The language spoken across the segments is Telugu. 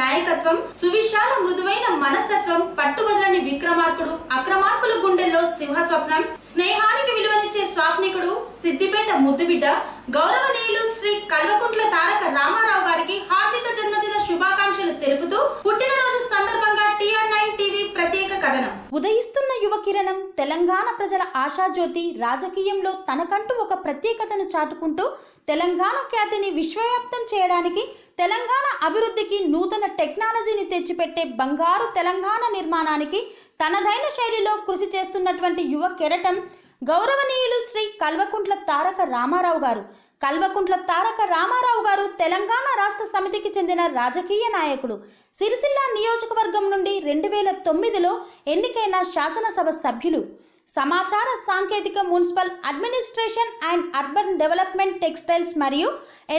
నాయకత్వం సువిశాల మృదువైన మనస్తత్వం పట్టుబదులని విక్రమార్కుడు అక్రమార్కుల గుండెల్లో సింహ స్వప్నం స్నేహానికి విలువనిచ్చే స్వాప్నికుడు సిద్దిపేట ముద్దుబిడ్డ గౌరవనీయులు శ్రీ కల్వకుంట్ల తారక రామారావు గారికి హార్దిక జన్మదిన శుభాకాంక్షలు తెలుపుతూ పుట్టినరోజు కథనం ఉదయిస్తున్న యువకిరణం తెలంగాణ ప్రజల ఆశాజ్యోతి రాజకీయంలో తనకంటూ ఒక ప్రత్యేకతను చాటుకుంటూ తెలంగాణ ఖ్యాతిని విశ్వవ్యాప్తం చేయడానికి తెలంగాణ అభివృద్ధికి నూతన టెక్నాలజీని తెచ్చిపెట్టే బంగారు తెలంగాణ నిర్మాణానికి తనదైన శైలిలో కృషి చేస్తున్నటువంటి యువ కెరటం గౌరవనీయులు శ్రీ కల్వకుంట్ల తారక రామారావు గారు కల్వకుంట్ల తారక రామారావు గారు తెలంగాణ రాష్ట్ర సమితికి చెందిన రాజకీయ నాయకుడు సిరిసిల్ల నియోజకవర్గం నుండి రెండు వేల తొమ్మిదిలో ఎన్నికైన శాసనసభ సభ్యులు సమాచార సాంకేతిక municipal administration and urban development textiles మరియు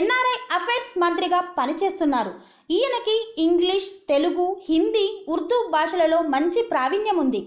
ఎన్ఆర్ఐ అఫైర్స్ మంత్రిగా పనిచేస్తున్నారు ఈయనకి ఇంగ్లీష్ తెలుగు హిందీ ఉర్దూ భాషలలో మంచి ప్రావీణ్యం ఉంది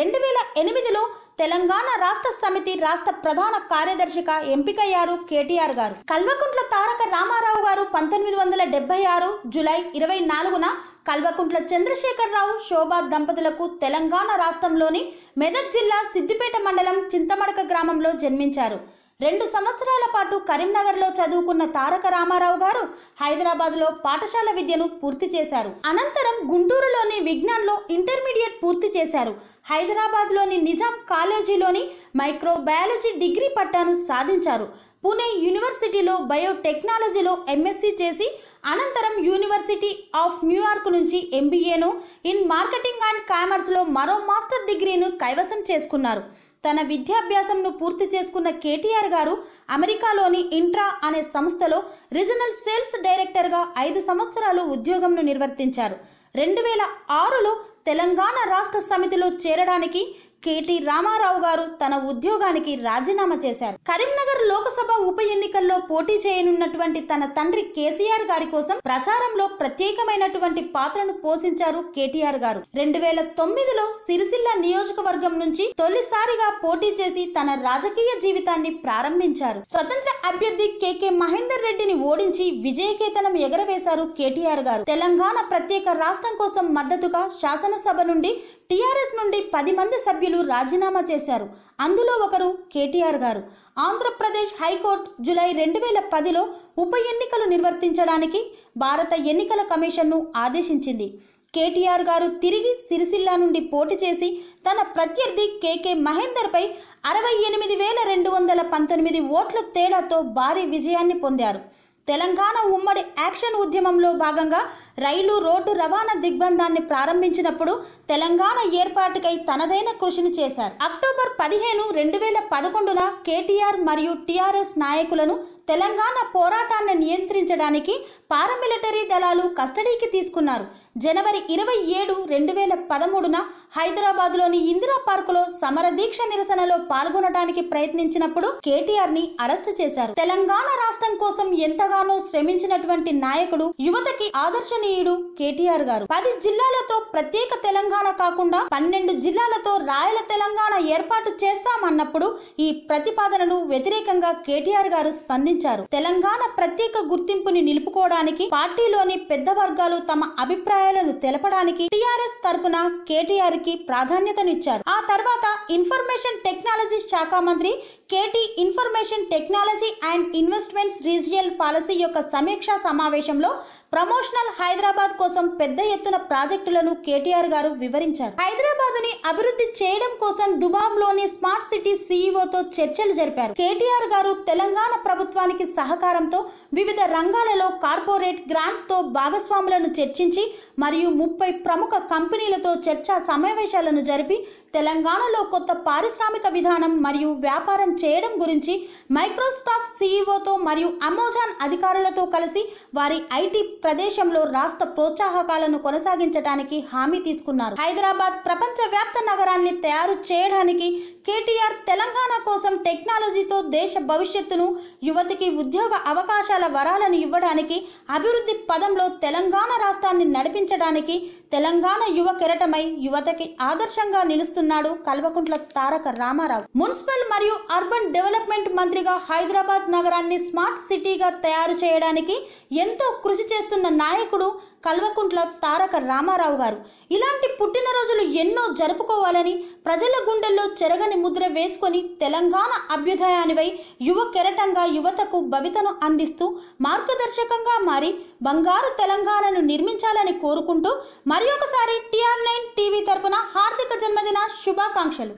రెండు వేల ఎనిమిదిలో తెలంగాణ రాష్ట్ర సమితి రాష్ట్ర ప్రధాన కార్యదర్శిగా ఎంపికయ్యారు కేటీఆర్ గారు కల్వకుంట్ల తారక రామారావు గారు పంతొమ్మిది వందల డెబ్బై ఆరు జులై ఇరవై నాలుగున కల్వకుంట్ల చంద్రశేఖరరావు శోభా దంపతులకు తెలంగాణ రాష్ట్రంలోని మెదక్ జిల్లా సిద్దిపేట మండలం చింతమడక గ్రామంలో జన్మించారు రెండు సంవత్సరాల పాటు కరీంనగర్లో చదువుకున్న తారక రామారావు గారు హైదరాబాద్లో పాఠశాల విద్యను పూర్తి చేశారు అనంతరం గుంటూరులోని విజ్ఞాన్లో ఇంటర్మీడియట్ పూర్తి చేశారు హైదరాబాద్లోని నిజాం కాలేజీలోని మైక్రోబయాలజీ డిగ్రీ పట్టాను సాధించారు పూణే యూనివర్సిటీలో బయోటెక్నాలజీలో ఎంఎస్సీ చేసి అనంతరం యూనివర్సిటీ ఆఫ్ న్యూయార్క్ నుంచి ఎంబీఏను ఇన్ మార్కెటింగ్ అండ్ కామర్స్లో మరో మాస్టర్ డిగ్రీను కైవసం చేసుకున్నారు తన విద్యాభ్యాసంను పూర్తి చేసుకున్న కేటీఆర్ గారు అమెరికాలోని ఇంట్రా అనే సంస్థలో రీజనల్ సేల్స్ డైరెక్టర్గా ఐదు సంవత్సరాలు ఉద్యోగంను నిర్వర్తించారు రెండు వేల ఆరులో తెలంగాణ రాష్ట్ర సమితిలో చేరడానికి కేటీ రామారావు గారు తన ఉద్యోగానికి రాజీనామా చేశారు కరీంనగర్ లోకసభ ఉప ఎన్నికల్లో పోటీ చేయనున్నటువంటి తన తండ్రి కేసీఆర్ గారి కోసం ప్రచారంలో ప్రత్యేకమైనటువంటి పాత్రను పోషించారు కేటీఆర్ గారు రెండు వేల తొమ్మిదిలో సిరిసిల్ల నియోజకవర్గం నుంచి తొలిసారిగా పోటీ చేసి తన రాజకీయ జీవితాన్ని ప్రారంభించారు స్వతంత్ర అభ్యర్థి కెకే మహేందర్ రెడ్డిని ఓడించి విజయకేతనం ఎగరవేశారు కేటీఆర్ గారు తెలంగాణ ప్రత్యేక రాష్ట్రం కోసం మద్దతుగా శాసనసభ నుండి టీఆర్ఎస్ నుండి పది మంది సభ్యులు సభ్యులు రాజీనామా చేశారు అందులో ఒకరు కేటీఆర్ గారు ఆంధ్రప్రదేశ్ హైకోర్టు జులై రెండు వేల పదిలో ఉప ఎన్నికలు నిర్వర్తించడానికి భారత ఎన్నికల కమిషన్ను ఆదేశించింది కేటీఆర్ గారు తిరిగి సిరిసిల్ల నుండి పోటీ చేసి తన ప్రత్యర్థి కేకే మహేందర్పై అరవై ఎనిమిది వేల రెండు వందల పంతొమ్మిది ఓట్ల తేడాతో భారీ విజయాన్ని పొందారు తెలంగాణ ఉమ్మడి యాక్షన్ ఉద్యమంలో భాగంగా రైలు రోడ్డు రవాణా దిగ్బంధాన్ని ప్రారంభించినప్పుడు తెలంగాణ ఏర్పాటుకై తనదైన కృషిని చేశారు అక్టోబర్ పదిహేను రెండు వేల పదకొండున కేటీఆర్ మరియు టీఆర్ఎస్ నాయకులను తెలంగాణ పోరాటాన్ని నియంత్రించడానికి పారామిలిటరీ దళాలు కస్టడీకి తీసుకున్నారు జనవరి ఇరవై ఏడు రెండు వేల పదమూడున హైదరాబాద్లోని ఇందిరా పార్కులో సమర దీక్ష నిరసనలో పాల్గొనడానికి ప్రయత్నించినప్పుడు కేటీఆర్ని అరెస్ట్ చేశారు తెలంగాణ రాష్ట్రం కోసం ఎంతగానో శ్రమించినటువంటి నాయకుడు యువతకి ఆదర్శనీయుడు కేటీఆర్ గారు పది జిల్లాలతో ప్రత్యేక తెలంగాణ కాకుండా పన్నెండు జిల్లాలతో రాయల తెలంగాణ ఏర్పాటు చేస్తామన్నప్పుడు ఈ ప్రతిపాదనను వ్యతిరేకంగా కేటీఆర్ గారు స్పందించారు ప్రశ్నించారు తెలంగాణ ప్రత్యేక గుర్తింపుని నిలుపుకోవడానికి పార్టీలోని పెద్ద వర్గాలు తమ అభిప్రాయాలను తెలపడానికి టీఆర్ఎస్ తరపున కేటీఆర్ కి ప్రాధాన్యతనిచ్చారు ఆ తర్వాత ఇన్ఫర్మేషన్ టెక్నాలజీ శాఖ మంత్రి K T information technology and investments regional policy యొక్క సమీక్షా సమావేశంలో ప్రమోషనల్ హైదరాబాద్ కోసం పెద్ద ఎత్తున ప్రాజెక్టులను కేటీఆర్ గారు వివరించారు హైదరాబాదుని అభివృద్ధి చేయడం కోసం దుబాబ్లోని స్మార్ట్ సిటీ సీఈఓతో చర్చలు జరిపారు కేటీఆర్ గారు తెలంగాణ ప్రభుత్వానికి సహకారంతో వివిధ రంగాలలో కార్పొరేట్ తో భాగస్వాములను చర్చించి మరియు ముప్పై ప్రముఖ కంపెనీలతో చర్చా సమావేశాలను జరిపి తెలంగాణలో కొత్త పారిశ్రామిక విధానం మరియు వ్యాపారం చేయడం గురించి మైక్రోసాఫ్ట్ సీఈఓతో మరియు అమెజాన్ అధికారులతో కలిసి వారి ఐటీ ప్రదేశంలో రాష్ట్ర ప్రోత్సాహకాలను కొనసాగించడానికి హామీ తీసుకున్నారు హైదరాబాద్ ప్రపంచవ్యాప్త నగరాన్ని తయారు చేయడానికి కేటీఆర్ తెలంగాణ కోసం టెక్నాలజీతో దేశ భవిష్యత్తును యువతికి ఉద్యోగ అవకాశాల వరాలను ఇవ్వడానికి అభివృద్ధి పదంలో తెలంగాణ రాష్ట్రాన్ని నడిపించడానికి తెలంగాణ యువ కిరటమై యువతకి ఆదర్శంగా నిలుస్తుంది నిర్వహిస్తున్నాడు కల్వకుంట్ల తారక రామారావు మున్సిపల్ మరియు అర్బన్ డెవలప్మెంట్ మంత్రిగా హైదరాబాద్ నగరాన్ని స్మార్ట్ సిటీగా తయారు చేయడానికి ఎంతో కృషి చేస్తున్న నాయకుడు కల్వకుంట్ల తారక రామారావు గారు ఇలాంటి పుట్టినరోజులు ఎన్నో జరుపుకోవాలని ప్రజల గుండెల్లో చెరగని ముద్ర వేసుకొని తెలంగాణ అభ్యుదయానివై యువ కెరటంగా యువతకు భవితను అందిస్తూ మార్గదర్శకంగా మారి బంగారు తెలంగాణను నిర్మించాలని కోరుకుంటూ మరి ఒకసారి టీఆర్ నైన్ టీవీ తరఫున హార్దిక జన్మదిన శుభాకాంక్షలు